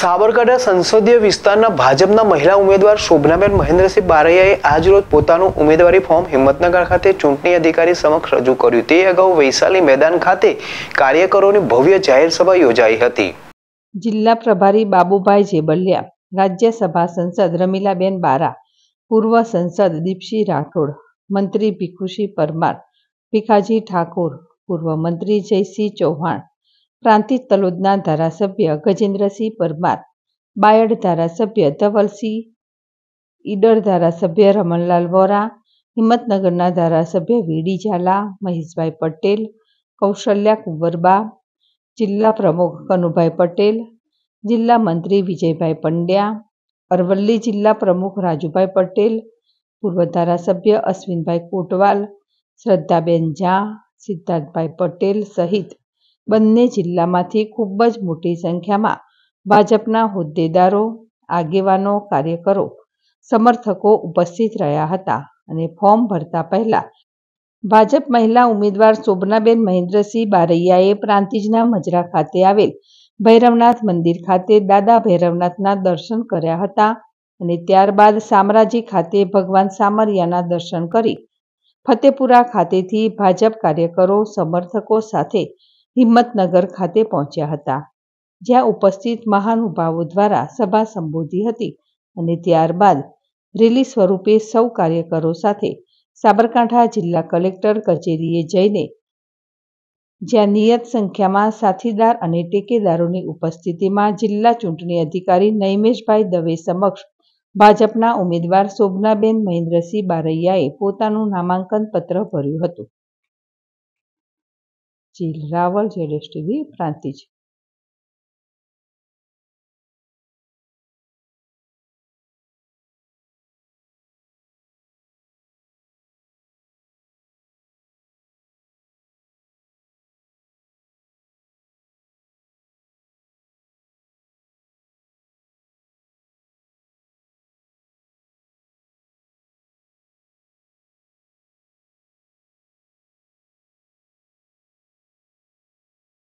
સાબરકાંઠા સંસદીય વિસ્તારના ભાજપના મહિલા ઉમેદવાર શોભનાબેન મહેન્દ્રસિંહ બારૈયાએ રોજ પોતાનું ઉમેદવારી ફોર્મ હિંમતનગર ખાતે ચૂંટણી અધિકારી સમક્ષ રજૂ કર્યું તે અગાઉ વૈશાલી મેદાન ખાતે કાર્યકરોની ભવ્ય જાહેર સભા યોજાઈ હતી જિલ્લા પ્રભારી બાબુભાઈ જેબલિયા રાજ્યસભા સંસદ રમીલાબેન બારા પૂર્વ સંસદ દીપસિંહ રાઠોડ મંત્રી ભીખુસિંહ પરમાર ભીખાજી ઠાકોર પૂર્વ મંત્રી જયસિંહ ચૌહાણ પ્રાંતિજ તલોદના ધારાસભ્ય ગજેન્દ્રસિંહ પરમાર બાયડ ધારાસભ્ય ધવલસિંહ ઈડર ધારાસભ્ય રમણલાલ વોરા હિંમતનગરના ધારાસભ્ય વીડી ઝાલા મહેશભાઈ પટેલ કૌશલ્યા કુંવરબા જિલ્લા પ્રમુખ કનુભાઈ પટેલ જિલ્લા મંત્રી વિજયભાઈ પંડ્યા અરવલ્લી જિલ્લા પ્રમુખ રાજુભાઈ પટેલ પૂર્વ ધારાસભ્ય અશ્વિનભાઈ કોટવાલ શ્રદ્ધાબેન ઝા સિદ્ધાર્થભાઈ પટેલ સહિત બંને જિલ્લામાંથી ખૂબ જ મોટી સંખ્યામાં ભાજપના હોદ્દેદારો આગેવાનો કાર્યકરો સમર્થકો ઉપસ્થિત રહ્યા હતા અને ફોર્મ ભરતા પહેલા ભાજપ મહિલા ઉમેદવાર શોભનાબેન મહેન્દ્રસિંહ બારૈયાએ પ્રાંતિજના મજરા ખાતે આવેલ ભૈરવનાથ મંદિર ખાતે દાદા ભૈરવનાથના દર્શન કર્યા હતા અને ત્યારબાદ સામ્રાજી ખાતે ભગવાન સામરિયાના દર્શન કરી ફતેપુરા ખાતેથી ભાજપ કાર્યકરો સમર્થકો સાથે હિંમતનગર ખાતે પહોંચ્યા હતા જ્યાં ઉપસ્થિત મહાનુભાવો દ્વારા સભા સંબોધી હતી અને ત્યારબાદ રેલી સ્વરૂપે સૌ કાર્યકરો સાથે સાબરકાંઠા જિલ્લા કલેક્ટર કચેરીએ જઈને જ્યાં નિયત સંખ્યામાં સાથીદાર અને ટેકેદારોની ઉપસ્થિતિમાં જિલ્લા ચૂંટણી અધિકારી નૈમેશભાઈ દવે સમક્ષ ભાજપના ઉમેદવાર શોભનાબેન મહેન્દ્રસિંહ બારૈયાએ પોતાનું નામાંકન પત્ર ભર્યું હતું Cei Raval celeste vii frantici.